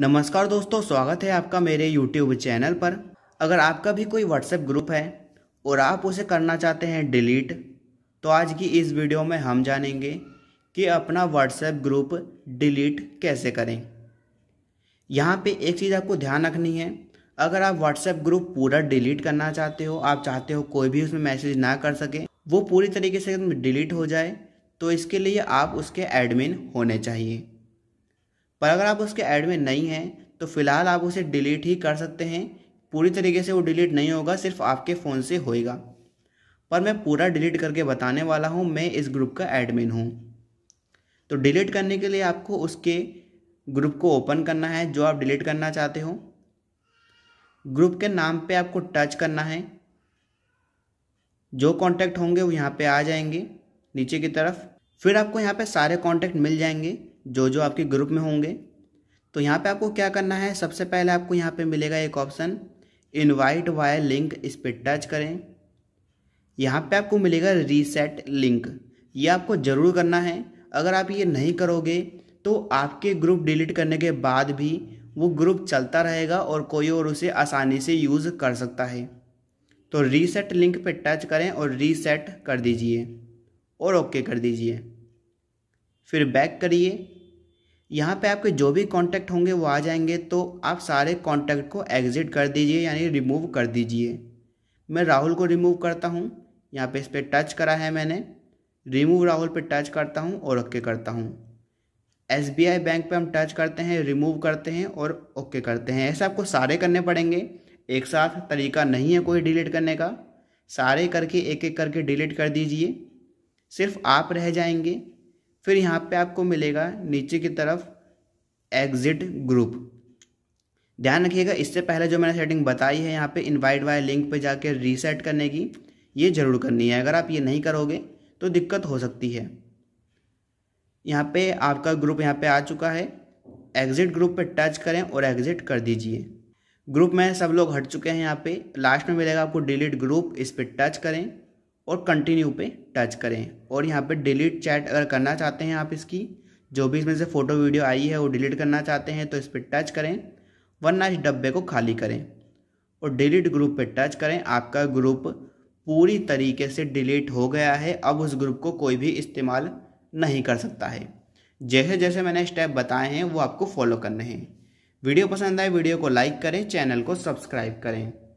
नमस्कार दोस्तों स्वागत है आपका मेरे YouTube चैनल पर अगर आपका भी कोई WhatsApp ग्रुप है और आप उसे करना चाहते हैं डिलीट तो आज की इस वीडियो में हम जानेंगे कि अपना WhatsApp ग्रुप डिलीट कैसे करें यहाँ पे एक चीज़ आपको ध्यान रखनी है अगर आप WhatsApp ग्रुप पूरा डिलीट करना चाहते हो आप चाहते हो कोई भी उसमें मैसेज ना कर सके वो पूरी तरीके से डिलीट हो जाए तो इसके लिए आप उसके एडमिन होने चाहिए पर अगर आप उसके ऐड में नहीं हैं तो फ़िलहाल आप उसे डिलीट ही कर सकते हैं पूरी तरीके से वो डिलीट नहीं होगा सिर्फ आपके फ़ोन से होएगा पर मैं पूरा डिलीट करके बताने वाला हूँ मैं इस ग्रुप का एडमिन हूँ तो डिलीट करने के लिए आपको उसके ग्रुप को ओपन करना है जो आप डिलीट करना चाहते हो ग्रुप के नाम पे आपको टच करना है जो कांटेक्ट होंगे वो यहाँ पे आ जाएंगे नीचे की तरफ फिर आपको यहाँ पे सारे कांटेक्ट मिल जाएंगे जो जो आपके ग्रुप में होंगे तो यहाँ पे आपको क्या करना है सबसे पहले आपको यहाँ पे मिलेगा एक ऑप्शन इनवाइट वायर लिंक इस पर टच करें यहाँ पे आपको मिलेगा रीसेट लिंक ये आपको ज़रूर करना है अगर आप ये नहीं करोगे तो आपके ग्रुप डिलीट करने के बाद भी वो ग्रुप चलता रहेगा और कोई और उसे आसानी से यूज़ कर सकता है तो रीसेट लिंक पे टच करें और रीसेट कर दीजिए और ओके कर दीजिए फिर बैक करिए यहाँ पे आपके जो भी कॉन्टैक्ट होंगे वो आ जाएंगे तो आप सारे कॉन्टैक्ट को एग्ज़िट कर दीजिए यानी रिमूव कर दीजिए मैं राहुल को रिमूव करता हूँ यहाँ पे इस पर टच करा है मैंने रिमूव राहुल पे टच करता हूँ और ओके करता हूँ एस बैंक पे हम टच करते हैं रिमूव करते हैं और ओके करते हैं ऐसे आपको सारे करने पड़ेंगे एक साथ तरीका नहीं है कोई डिलीट करने का सारे करके एक एक करके डिलीट कर दीजिए सिर्फ आप रह जाएंगे फिर यहाँ पे आपको मिलेगा नीचे की तरफ एग्जिट ग्रुप ध्यान रखिएगा इससे पहले जो मैंने सेटिंग बताई है यहाँ पे इनवाइट वाले लिंक पे जाके रीसेट करने की ये ज़रूर करनी है अगर आप ये नहीं करोगे तो दिक्कत हो सकती है यहाँ पे आपका ग्रुप यहाँ पे आ चुका है एग्ज़िट ग्रुप पे टच करें और एग्ज़िट कर दीजिए ग्रुप में सब लोग हट चुके हैं यहाँ पे लास्ट में मिलेगा आपको डिलीट ग्रुप इस पर टच करें और कंटिन्यू पे टच करें और यहाँ पे डिलीट चैट अगर करना चाहते हैं आप इसकी जो भी इसमें से फ़ोटो वीडियो आई है वो डिलीट करना चाहते हैं तो इस पर टच करें वरना इस डब्बे को खाली करें और डिलीट ग्रुप पे टच करें आपका ग्रुप पूरी तरीके से डिलीट हो गया है अब उस ग्रुप को कोई भी इस्तेमाल नहीं कर सकता है जैसे जैसे मैंने स्टेप बताए हैं वो आपको फॉलो करने हैं वीडियो पसंद आए वीडियो को लाइक करें चैनल को सब्सक्राइब करें